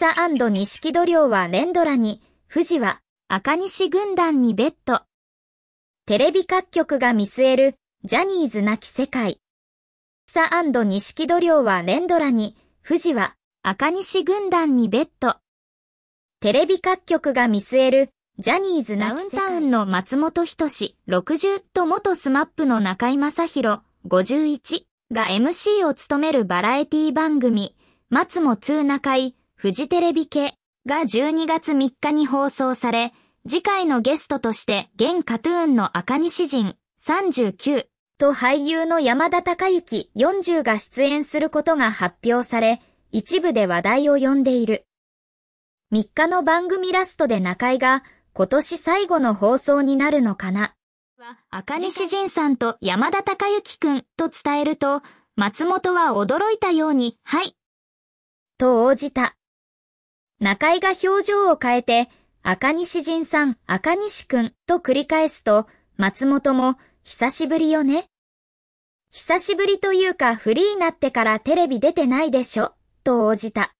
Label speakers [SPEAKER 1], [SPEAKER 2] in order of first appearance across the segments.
[SPEAKER 1] サ錦戸亮は連ドラに、富士は赤西軍団にベッド。テレビ各局が見据えるジャニーズなき世界。サ錦戸亮は連ドラに、富士は赤西軍団にベッド。テレビ各局が見据えるジャニーズダウンタウンの松本人志60と元スマップの中居正広51が MC を務めるバラエティ番組松本2中井フジテレビ系が12月3日に放送され、次回のゲストとして現カトゥーンの赤西人39と俳優の山田孝之40が出演することが発表され、一部で話題を呼んでいる。3日の番組ラストで中井が今年最後の放送になるのかな。赤西仁さんと山田孝之くんと伝えると、松本は驚いたように、はい。と応じた。中井が表情を変えて、赤西仁さん、赤西くんと繰り返すと、松本も、久しぶりよね。久しぶりというかフリーになってからテレビ出てないでしょ、と応じた。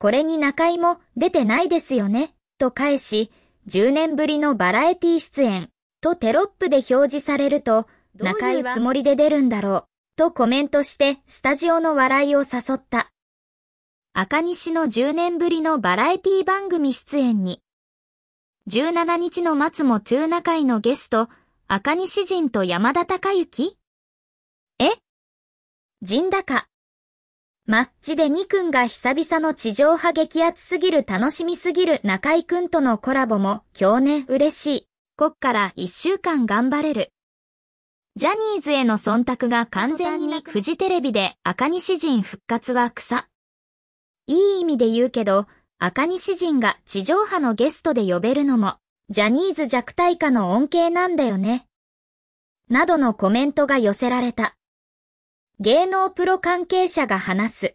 [SPEAKER 1] これに中井も出てないですよね、と返し、10年ぶりのバラエティ出演、とテロップで表示されると、中井つもりで出るんだろう、とコメントしてスタジオの笑いを誘った。赤西の10年ぶりのバラエティ番組出演に、17日の松もトゥーナ会のゲスト、赤西人と山田孝之え人高。マッチで2ンが久々の地上波激アツすぎる楽しみすぎる中井くんとのコラボも今日ね嬉しい。こっから1週間頑張れる。ジャニーズへの忖度が完全にフジテレビで赤西人復活は草。いい意味で言うけど、赤西人が地上波のゲストで呼べるのも、ジャニーズ弱体化の恩恵なんだよね。などのコメントが寄せられた。芸能プロ関係者が話す。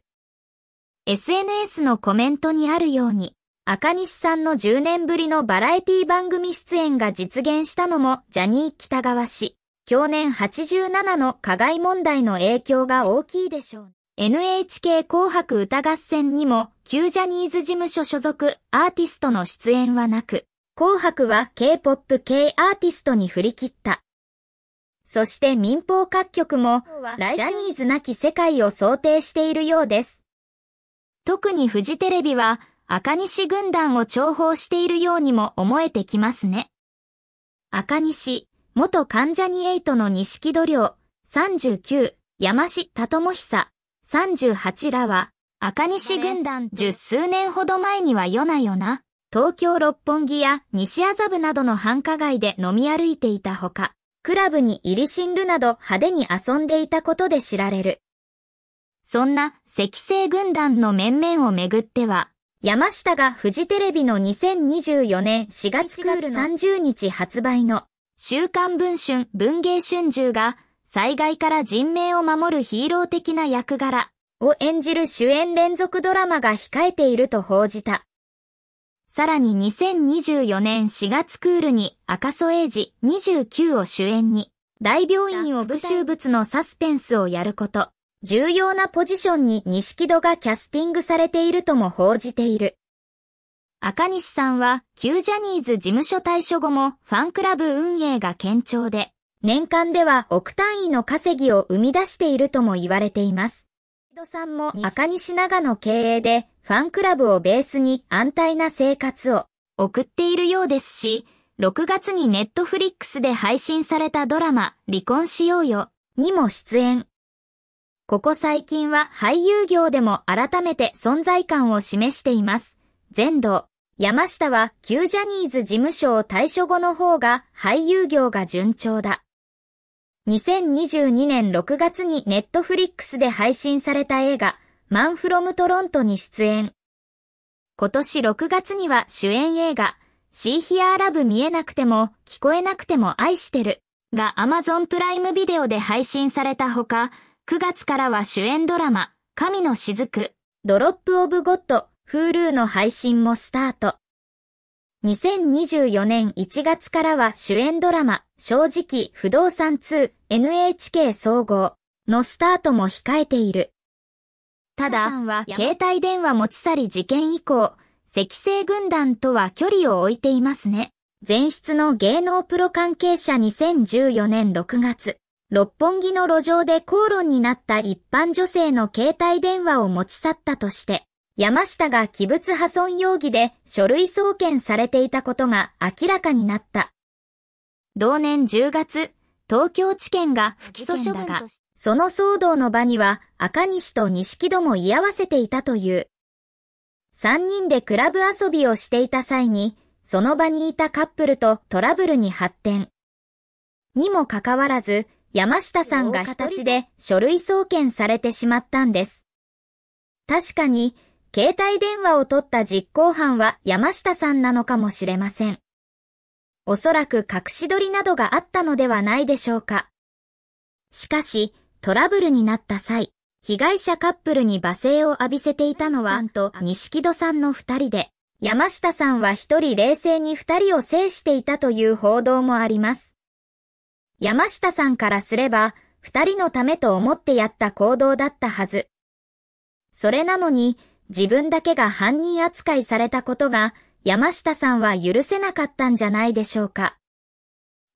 [SPEAKER 1] SNS のコメントにあるように、赤西さんの10年ぶりのバラエティ番組出演が実現したのもジャニー北川氏、去年87の加害問題の影響が大きいでしょう。NHK 紅白歌合戦にも旧ジャニーズ事務所所属アーティストの出演はなく、紅白は K-POP 系アーティストに振り切った。そして民放各局も、ジャニーズなき世界を想定しているようです。特にフジテレビは、赤西軍団を重宝しているようにも思えてきますね。赤西、元関ジャニエイトの錦戸良、39、山下智久、38らは、赤西軍団十数年ほど前には夜な夜な、東京六本木や西麻布などの繁華街で飲み歩いていたほか、クラブに入りしんるなど派手に遊んでいたことで知られる。そんな赤星軍団の面々をめぐっては、山下がフジテレビの2024年4月クール30日発売の週刊文春文芸春秋が災害から人命を守るヒーロー的な役柄を演じる主演連続ドラマが控えていると報じた。さらに2024年4月クールに赤楚衛二29を主演に、大病院を武州物のサスペンスをやること、重要なポジションに錦戸がキャスティングされているとも報じている。赤西さんは、旧ジャニーズ事務所退所後もファンクラブ運営が堅調で、年間では億単位の稼ぎを生み出しているとも言われています。江戸さんも赤西長の経営でファンクラブをベースに安泰な生活を送っているようですし、6月にネットフリックスで配信されたドラマ、離婚しようよにも出演。ここ最近は俳優業でも改めて存在感を示しています。全土、山下は旧ジャニーズ事務所を退所後の方が俳優業が順調だ。2022年6月にネットフリックスで配信された映画、マンフロムトロントに出演。今年6月には主演映画、シーヒアーラブ見えなくても聞こえなくても愛してるがアマゾンプライムビデオで配信されたほか、9月からは主演ドラマ、神の雫、ドロップオブゴッド、フールーの配信もスタート。2024年1月からは主演ドラマ、正直不動産 2NHK 総合のスタートも控えている。ただ、携帯電話持ち去り事件以降、赤星軍団とは距離を置いていますね。前室の芸能プロ関係者2014年6月、六本木の路上で口論になった一般女性の携帯電話を持ち去ったとして、山下が器物破損容疑で書類送検されていたことが明らかになった。同年10月、東京地検が不起訴処分が、その騒動の場には赤西と西木戸も居合わせていたという。三人でクラブ遊びをしていた際に、その場にいたカップルとトラブルに発展。にもかかわらず、山下さんが日立で書類送検されてしまったんです。確かに、携帯電話を取った実行犯は山下さんなのかもしれません。おそらく隠し撮りなどがあったのではないでしょうか。しかし、トラブルになった際、被害者カップルに罵声を浴びせていたのは、と西戸さんの二人で、山下さんは一人冷静に二人を制していたという報道もあります。山下さんからすれば、二人のためと思ってやった行動だったはず。それなのに、自分だけが犯人扱いされたことが山下さんは許せなかったんじゃないでしょうか。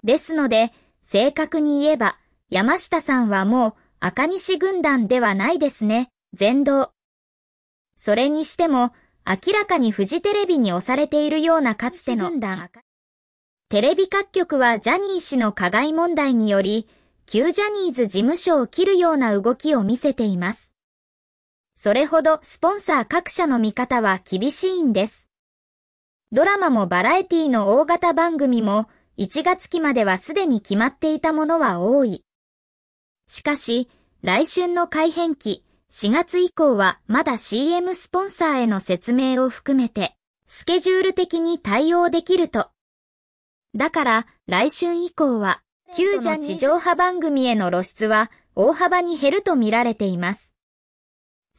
[SPEAKER 1] ですので、正確に言えば、山下さんはもう赤西軍団ではないですね、全道。それにしても、明らかにフジテレビに押されているようなかつての、テレビ各局はジャニー氏の加害問題により、旧ジャニーズ事務所を切るような動きを見せています。それほどスポンサー各社の見方は厳しいんです。ドラマもバラエティの大型番組も1月期まではすでに決まっていたものは多い。しかし、来春の改編期、4月以降はまだ CM スポンサーへの説明を含めて、スケジュール的に対応できると。だから、来春以降は、旧ジャ地上波番組への露出は大幅に減ると見られています。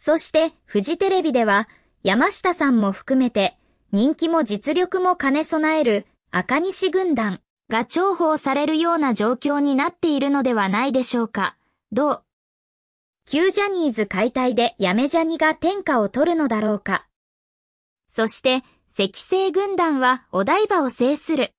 [SPEAKER 1] そしてフジテレビでは山下さんも含めて人気も実力も兼ね備える赤西軍団が重宝されるような状況になっているのではないでしょうか。どう旧ジャニーズ解体でやめジャニが天下を取るのだろうか。そして、赤星軍団はお台場を制する。